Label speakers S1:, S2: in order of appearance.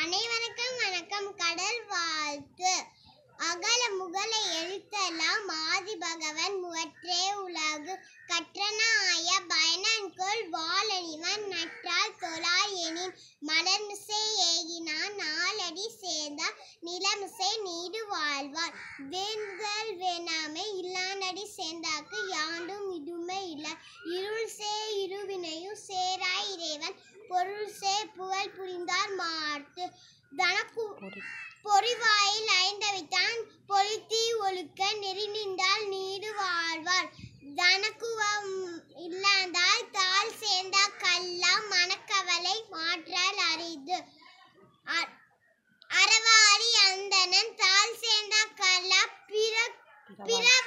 S1: அனைவருக்கும் வணக்கம் கடல் வாழ்த்து அகல முகல எழுத்தெல்லாம் ஆதி பகவன் முவற்றே உலகு கற்றனாய பயனன்கொள் வாழனிவன் நற்றால் தொழார் எனின் மலர்மிசை ஏகினான் நாலடி சேர்ந்தார் நிலமிசை நீடு வாழ்வார் வேந்தல் வேணாமை இல்லானடி சேர்ந்தாக்கு பொருள்சே புகழ் புரிந்தார் மாட்டு தனக்கு பொறிவாயில் ஐந்தவைத்தான் பொலித்தி ஒழுக்க நெறி நின்றால் நீடு வாழ்வார் தனக்குவம் இல்லாதால் தால் சேர்ந்த கல்லாம் மனக்கவலை மாற்றால் அரிது அறவாரி அந்தனன் தால் சேர்ந்த கல்லா பிற
S2: பிற